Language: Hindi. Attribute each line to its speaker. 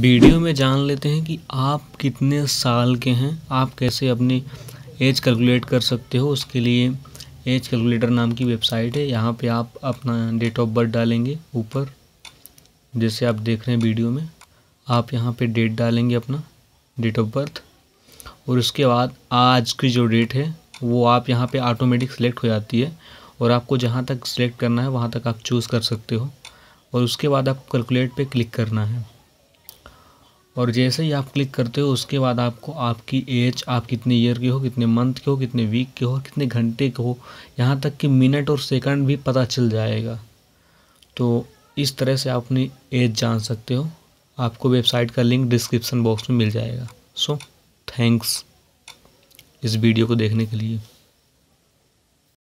Speaker 1: वीडियो में जान लेते हैं कि आप कितने साल के हैं आप कैसे अपनी एज कैलकुलेट कर सकते हो उसके लिए एज कैलकुलेटर नाम की वेबसाइट है यहाँ पे आप अपना डेट ऑफ बर्थ डालेंगे ऊपर जैसे आप देख रहे हैं वीडियो में आप यहाँ पे डेट डालेंगे अपना डेट ऑफ बर्थ और उसके बाद आज की जो डेट है वो आप यहाँ पे ऑटोमेटिक सिलेक्ट हो जाती है और आपको जहाँ तक सेलेक्ट करना है वहाँ तक आप चूज़ कर सकते हो और उसके बाद आपको कैलकुलेट पे क्लिक करना है और जैसे ही आप क्लिक करते हो उसके बाद आपको आपकी एज आप कितने ईयर के हो कितने मंथ के हो कितने वीक के हो कितने घंटे के हो यहाँ तक कि मिनट और सेकंड भी पता चल जाएगा तो इस तरह से आप अपनी एज जान सकते हो आपको वेबसाइट का लिंक डिस्क्रिप्सन बॉक्स में मिल जाएगा सो थैंक्स इस वीडियो को देखने के लिए